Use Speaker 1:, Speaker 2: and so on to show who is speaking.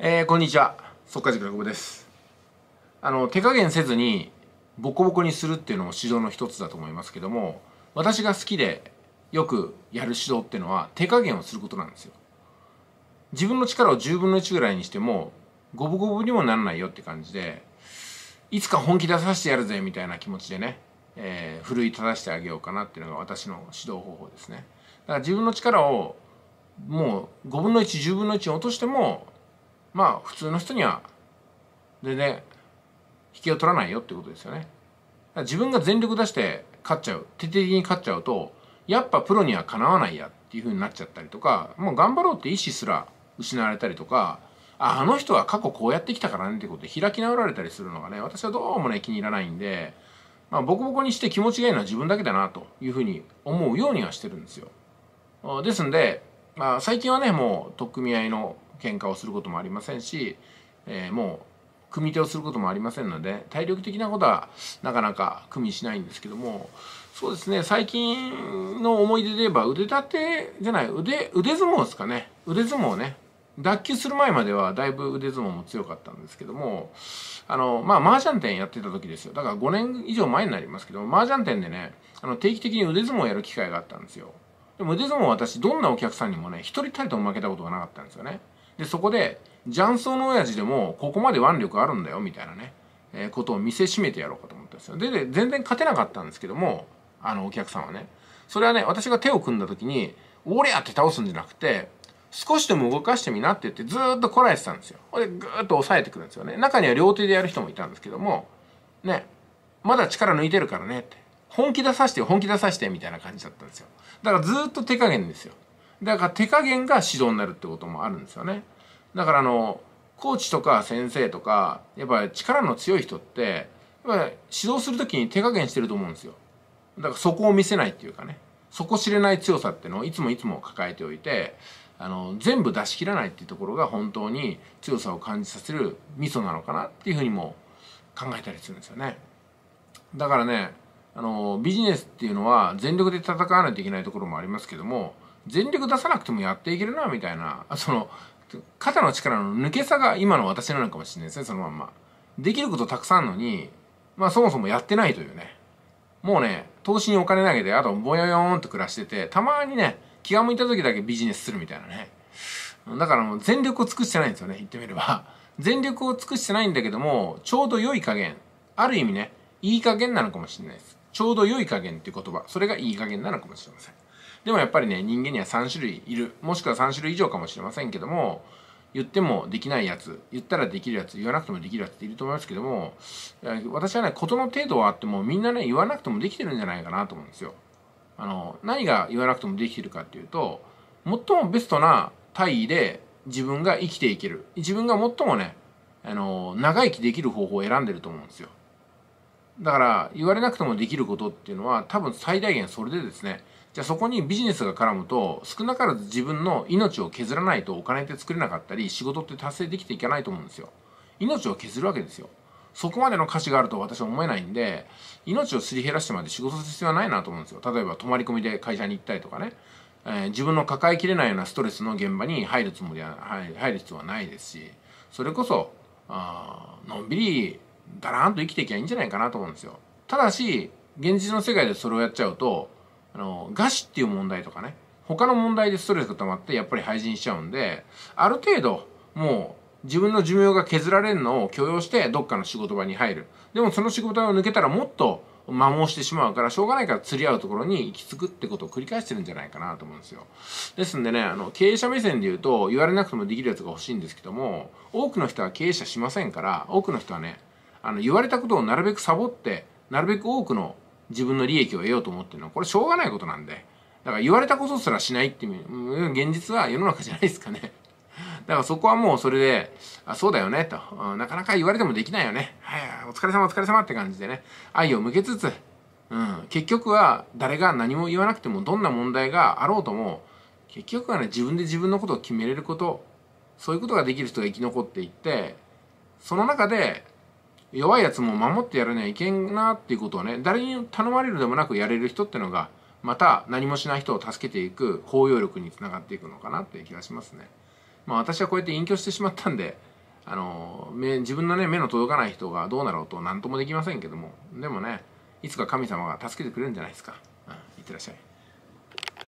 Speaker 1: えー、こんにちは速稼塾の久保ですあの手加減せずにボコボコにするっていうのも指導の一つだと思いますけども私が好きでよくやる指導っていうのは手加減をすることなんですよ自分の力を10分の1ぐらいにしても五分五分にもならないよって感じでいつか本気出させてやるぜみたいな気持ちでね、えー、奮い立たせてあげようかなっていうのが私の指導方法ですねだから自分の力をもう5分の110分の1落としてもまあ普通の人には全然引けを取らないよってことですよね自分が全力出して勝っちゃう徹底的に勝っちゃうとやっぱプロにはかなわないやっていうふうになっちゃったりとかもう頑張ろうって意思すら失われたりとかあの人は過去こうやってきたからねってことで開き直られたりするのがね私はどうもね気に入らないんで、まあ、ボコボコにして気持ちがいいのは自分だけだなというふうに思うようにはしてるんですよですんで、まあ、最近はねもう取っ組み合いの喧嘩をすることもありませんし、えー、もう組手をすることもありませんので体力的なことはなかなか組みしないんですけどもそうですね最近の思い出で言えば腕立てじゃない腕腕相撲ですかね腕相撲ね脱臼する前まではだいぶ腕相撲も強かったんですけどもあのまあ麻雀店やってた時ですよだから5年以上前になりますけど麻雀店でねあの定期的に腕相撲やる機会があったんですよでも腕相撲私どんなお客さんにもね一人たりとも負けたことがなかったんですよねでそこで雀荘の親父でもここまで腕力あるんだよみたいなね、えー、ことを見せしめてやろうかと思ったんですよで全然勝てなかったんですけどもあのお客さんはねそれはね私が手を組んだ時に「おりゃ!」って倒すんじゃなくて少しでも動かしてみなって言ってずっとこらえてたんですよでぐーっと押さえてくるんですよね中には両手でやる人もいたんですけどもねまだ力抜いてるからねって本気出させて本気出させてみたいな感じだったんですよだからずっと手加減ですよだから手加減が指導になるってこともあるんですよね。だからあの、コーチとか先生とか、やっぱり力の強い人って、やっぱり指導する時に手加減してると思うんですよ。だからそこを見せないっていうかね、そこ知れない強さってのをいつもいつも抱えておいて、あの、全部出し切らないっていうところが本当に強さを感じさせるミソなのかなっていうふうにも考えたりするんですよね。だからね、あのビジネスっていうのは全力で戦わないといけないところもありますけども全力出さなくてもやっていけるなみたいなその肩の力の抜けさが今の私なのかもしれないですねそのまんまできることたくさんのにまあそもそもやってないというねもうね投資にお金投げてあとぼやよーんと暮らしててたまにね気が向いた時だけビジネスするみたいなねだからもう全力を尽くしてないんですよね言ってみれば全力を尽くしてないんだけどもちょうど良い加減ある意味ねいい加減なのかもしれないですちょうど良い加減っていう言葉、それがいい加減なのかもしれません。でもやっぱりね、人間には3種類いる、もしくは3種類以上かもしれませんけども、言ってもできないやつ、言ったらできるやつ、言わなくてもできるやつっていると思いますけども、私はね、事の程度はあっても、みんなね、言わなくてもできてるんじゃないかなと思うんですよ。あの、何が言わなくてもできてるかっていうと、最もベストな体位で自分が生きていける。自分が最もね、あの、長生きできる方法を選んでると思うんですよ。だから言われなくてもできることっていうのは多分最大限それでですねじゃあそこにビジネスが絡むと少なからず自分の命を削らないとお金って作れなかったり仕事って達成できていかないと思うんですよ命を削るわけですよそこまでの価値があると私は思えないんで命をすり減らしてまで仕事する必要はないなと思うんですよ例えば泊まり込みで会社に行ったりとかね、えー、自分の抱えきれないようなストレスの現場に入るつもりは入る必要はないですしそれこそあのんびりだらんと生きていきゃいいんじゃないかなと思うんですよ。ただし、現実の世界でそれをやっちゃうと、あの、餓死っていう問題とかね、他の問題でストレスが溜まってやっぱり廃人しちゃうんで、ある程度、もう自分の寿命が削られるのを許容してどっかの仕事場に入る。でもその仕事場を抜けたらもっと摩耗してしまうから、しょうがないから釣り合うところに行き着くってことを繰り返してるんじゃないかなと思うんですよ。ですんでね、あの、経営者目線で言うと、言われなくてもできるやつが欲しいんですけども、多くの人は経営者しませんから、多くの人はね、あの言われたことをなるべくサボってなるべく多くの自分の利益を得ようと思ってるのはこれしょうがないことなんでだから言われたことすらしないっていう現実は世の中じゃないですかね だからそこはもうそれで、あそうだよねと、なかなか言われてもできないよね。はい、お疲れ様お疲れ様って感じでね、愛を向けつつ、うん、結局は誰が何も言わなくてもどんな問題があろうとも、結局はね、自分で自分のことを決めれること、そういうことができる人が生き残っていって、その中で弱いやつも守ってやらにはいけんなっていうことをね誰に頼まれるでもなくやれる人ってのがまた何もしない人を助けていく包容力につながっていくのかなっていう気がしますね。まあ、私はこうやって隠居してしまったんであの目自分のね目の届かない人がどうなろうと何ともできませんけどもでもねいつか神様が助けてくれるんじゃないですか。うん、いってらっしゃい。